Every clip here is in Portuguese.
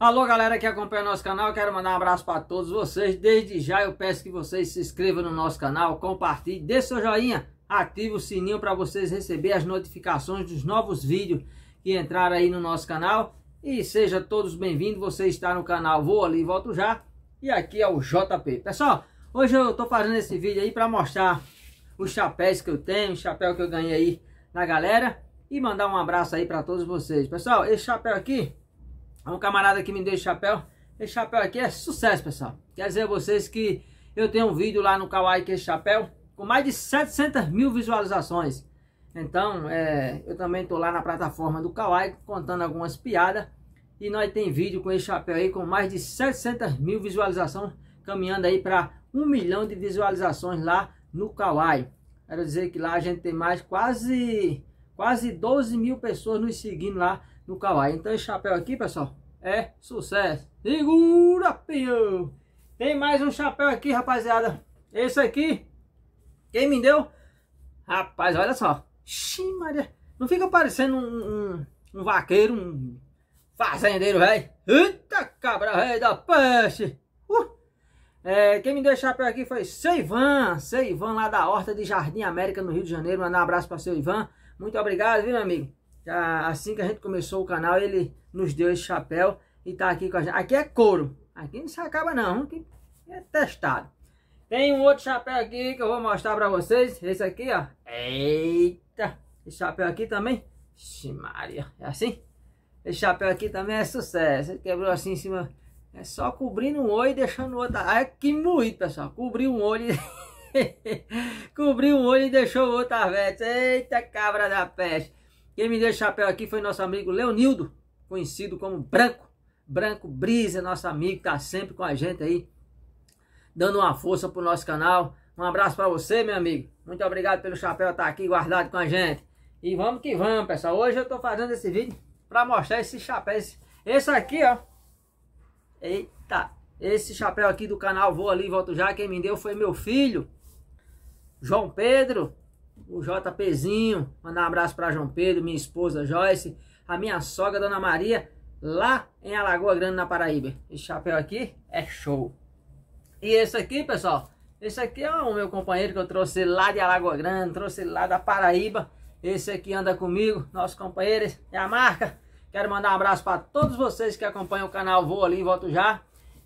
Alô galera que acompanha o nosso canal, quero mandar um abraço para todos vocês. Desde já eu peço que vocês se inscrevam no nosso canal, compartilhe, dê seu joinha, ative o sininho para vocês receberem as notificações dos novos vídeos que entraram aí no nosso canal. E seja todos bem-vindos, você está no canal Vou Ali Volto Já e aqui é o JP. Pessoal, hoje eu estou fazendo esse vídeo aí para mostrar os chapéus que eu tenho, o chapéu que eu ganhei aí na galera e mandar um abraço aí para todos vocês. Pessoal, esse chapéu aqui um camarada que me deu chapéu. Esse chapéu aqui é sucesso, pessoal. Quer dizer a vocês que eu tenho um vídeo lá no Kawaii que esse chapéu com mais de 700 mil visualizações. Então, é, eu também tô lá na plataforma do Kawaii contando algumas piadas. E nós tem vídeo com esse chapéu aí com mais de 700 mil visualizações, caminhando aí para um milhão de visualizações lá no Kawaii. Quero dizer que lá a gente tem mais quase, quase 12 mil pessoas nos seguindo lá no Kawaii. Então esse chapéu aqui, pessoal, é sucesso. Segura, pio! Tem mais um chapéu aqui, rapaziada. Esse aqui, quem me deu? Rapaz, olha só. Xim, Maria. Não fica parecendo um, um, um vaqueiro, um fazendeiro, velho. Eita, cabra, velho da peste. Uh. É, quem me deu chapéu aqui foi seu Ivan. Seu Ivan lá da Horta de Jardim América, no Rio de Janeiro. Mandar um abraço para seu Ivan. Muito obrigado, viu, meu amigo? assim que a gente começou o canal, ele nos deu esse chapéu e tá aqui com a gente. Aqui é couro, aqui não se acaba não, aqui é testado. Tem um outro chapéu aqui que eu vou mostrar pra vocês, esse aqui, ó. Eita! Esse chapéu aqui também, ximaria, é assim? Esse chapéu aqui também é sucesso, ele quebrou assim em cima, é só cobrindo um olho e deixando o outro, ai que moído, pessoal, cobriu um olho e... cobriu um olho e deixou o outro aberto, eita cabra da peste! Quem me deu chapéu aqui foi nosso amigo Leonildo, conhecido como Branco. Branco Brisa, nosso amigo, tá sempre com a gente aí, dando uma força pro nosso canal. Um abraço para você, meu amigo. Muito obrigado pelo chapéu estar tá aqui guardado com a gente. E vamos que vamos, pessoal. Hoje eu tô fazendo esse vídeo para mostrar esse chapéu. Esse, esse aqui, ó. Eita, esse chapéu aqui do canal Vou Ali Volto Já, quem me deu foi meu filho, João Pedro, o JPzinho, mandar um abraço para João Pedro, minha esposa Joyce, a minha sogra Dona Maria, lá em Alagoa Grande, na Paraíba. Esse chapéu aqui é show. E esse aqui, pessoal, esse aqui é o meu companheiro que eu trouxe lá de Alagoa Grande, trouxe lá da Paraíba. Esse aqui anda comigo, nosso companheiro, é a marca. Quero mandar um abraço para todos vocês que acompanham o canal Vou Ali e Volto Já.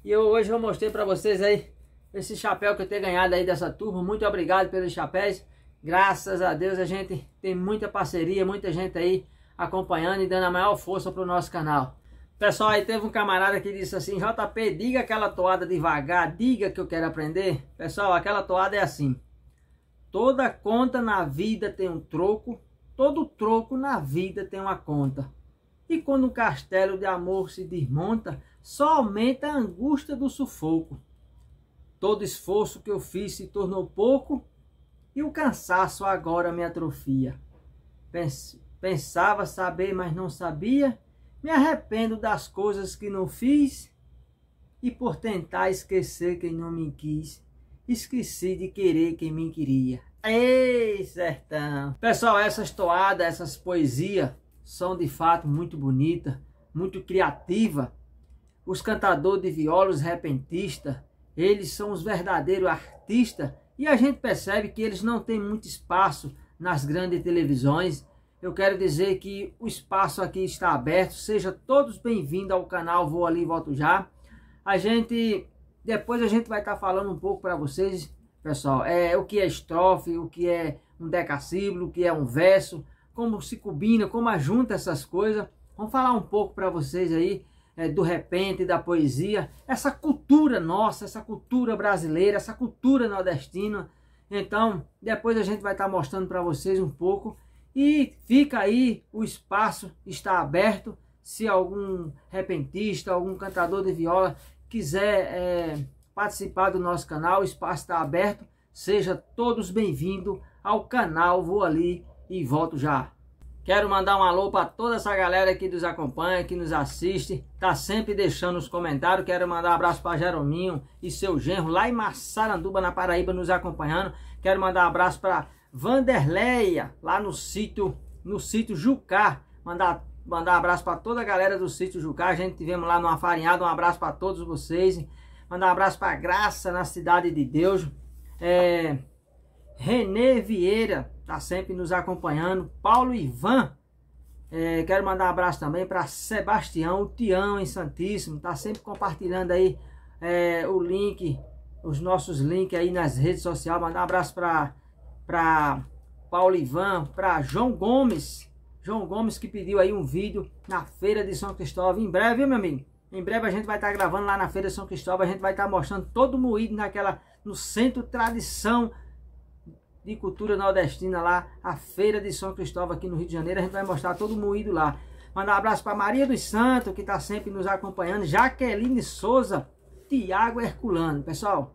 E eu, hoje eu mostrei para vocês aí esse chapéu que eu tenho ganhado aí dessa turma. Muito obrigado pelos chapéus. Graças a Deus a gente tem muita parceria, muita gente aí acompanhando e dando a maior força para o nosso canal. Pessoal, aí teve um camarada que disse assim, JP, diga aquela toada devagar, diga que eu quero aprender. Pessoal, aquela toada é assim. Toda conta na vida tem um troco, todo troco na vida tem uma conta. E quando um castelo de amor se desmonta, só aumenta a angústia do sufoco. Todo esforço que eu fiz se tornou pouco, e o cansaço agora me atrofia. Pensava saber, mas não sabia. Me arrependo das coisas que não fiz e por tentar esquecer quem não me quis. Esqueci de querer quem me queria. Ei, sertão! Pessoal, essas toadas, essas poesias são de fato muito bonitas, muito criativas. Os cantadores de violas repentistas, eles são os verdadeiros artistas e a gente percebe que eles não têm muito espaço nas grandes televisões. Eu quero dizer que o espaço aqui está aberto. Seja todos bem-vindos ao canal Vou Ali Volto Já. A gente depois a gente vai estar tá falando um pouco para vocês, pessoal, é o que é estrofe, o que é um decassíbulo, o que é um verso, como se combina, como ajunta essas coisas. Vamos falar um pouco para vocês aí é, do repente, da poesia, essa cultura nossa, essa cultura brasileira, essa cultura nordestina. Então, depois a gente vai estar tá mostrando para vocês um pouco. E fica aí, o espaço está aberto. Se algum repentista, algum cantador de viola quiser é, participar do nosso canal, o espaço está aberto. Seja todos bem-vindos ao canal Vou Ali e Volto Já. Quero mandar um alô para toda essa galera que nos acompanha, que nos assiste, tá sempre deixando os comentários. Quero mandar um abraço para Jerominho e seu genro lá em Massaranduba, na Paraíba, nos acompanhando. Quero mandar um abraço para Vanderleia, lá no sítio, no sítio Jucá. Mandar mandar um abraço para toda a galera do sítio Jucá. A gente tivemos lá numa farinhada, um abraço para todos vocês. Mandar um abraço para Graça na cidade de Deus. É, Renê Vieira, Tá sempre nos acompanhando. Paulo Ivan. É, quero mandar um abraço também para Sebastião, Tião em Santíssimo. Tá sempre compartilhando aí é, o link, os nossos links aí nas redes sociais. Mandar um abraço para Paulo Ivan, para João Gomes. João Gomes que pediu aí um vídeo na Feira de São Cristóvão. Em breve, viu, meu amigo? Em breve a gente vai estar tá gravando lá na Feira de São Cristóvão. A gente vai estar tá mostrando todo moído naquela, no Centro Tradição de cultura nordestina lá, a Feira de São Cristóvão aqui no Rio de Janeiro. A gente vai mostrar todo moído lá. Mandar um abraço para Maria dos Santos, que está sempre nos acompanhando. Jaqueline Souza, Tiago Herculano. Pessoal,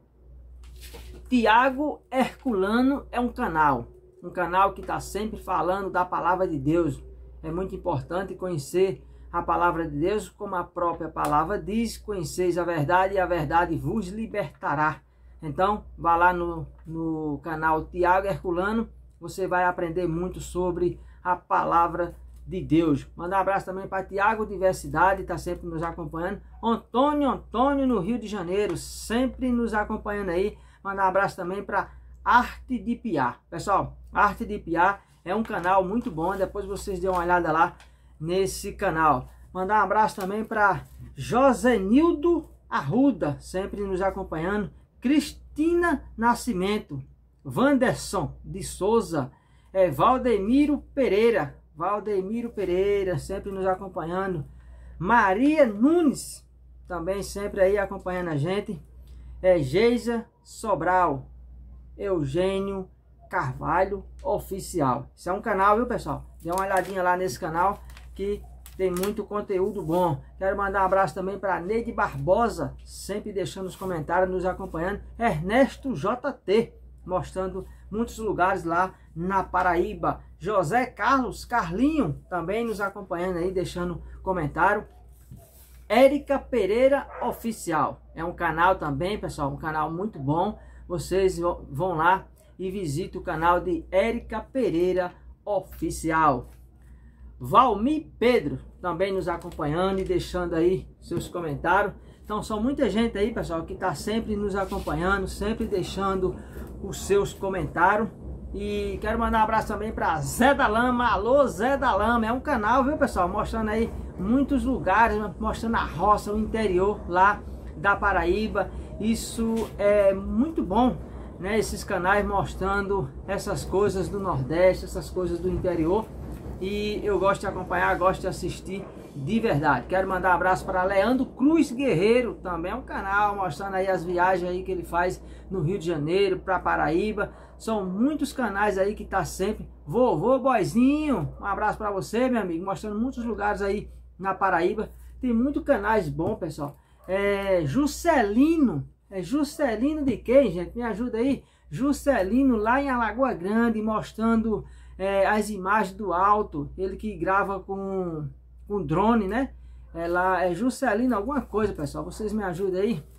Tiago Herculano é um canal. Um canal que está sempre falando da palavra de Deus. É muito importante conhecer a palavra de Deus, como a própria palavra diz, conheceis a verdade e a verdade vos libertará. Então, vá lá no, no canal Tiago Herculano, você vai aprender muito sobre a palavra de Deus. Mandar um abraço também para Tiago Diversidade, está sempre nos acompanhando. Antônio Antônio, no Rio de Janeiro, sempre nos acompanhando aí. Mandar um abraço também para Arte de Piar. Pessoal, Arte de Piar é um canal muito bom, depois vocês dêem uma olhada lá nesse canal. Mandar um abraço também para Josenildo Arruda, sempre nos acompanhando. Cristina Nascimento, Vanderson de Souza, é, Valdemiro Pereira, Valdemiro Pereira, sempre nos acompanhando. Maria Nunes, também sempre aí acompanhando a gente. É Geisa Sobral, Eugênio Carvalho Oficial. Isso é um canal, viu, pessoal? Dê uma olhadinha lá nesse canal que tem muito conteúdo bom. Quero mandar um abraço também para Neide Barbosa, sempre deixando os comentários, nos acompanhando. Ernesto JT, mostrando muitos lugares lá na Paraíba. José Carlos Carlinho, também nos acompanhando aí, deixando comentário. Érica Pereira Oficial. É um canal também, pessoal, um canal muito bom. Vocês vão lá e visitem o canal de Érica Pereira Oficial. Valmi Pedro também nos acompanhando e deixando aí seus comentários. Então são muita gente aí, pessoal, que está sempre nos acompanhando, sempre deixando os seus comentários. E quero mandar um abraço também para Zé da Lama. Alô, Zé da Lama. É um canal, viu, pessoal? Mostrando aí muitos lugares, mostrando a roça, o interior lá da Paraíba. Isso é muito bom, né? Esses canais mostrando essas coisas do Nordeste, essas coisas do interior e eu gosto de acompanhar, gosto de assistir de verdade. Quero mandar um abraço para Leandro Cruz Guerreiro, também é um canal mostrando aí as viagens aí que ele faz no Rio de Janeiro, para Paraíba. São muitos canais aí que tá sempre. Vovô Boizinho, um abraço para você, meu amigo, mostrando muitos lugares aí na Paraíba. Tem muitos canais bons, pessoal. É Juscelino, é Juscelino de quem, gente? Me ajuda aí. Juscelino lá em Alagoa Grande, mostrando é, as imagens do alto, ele que grava com, com drone, né? É lá, é Juscelino alguma coisa, pessoal. Vocês me ajudem aí?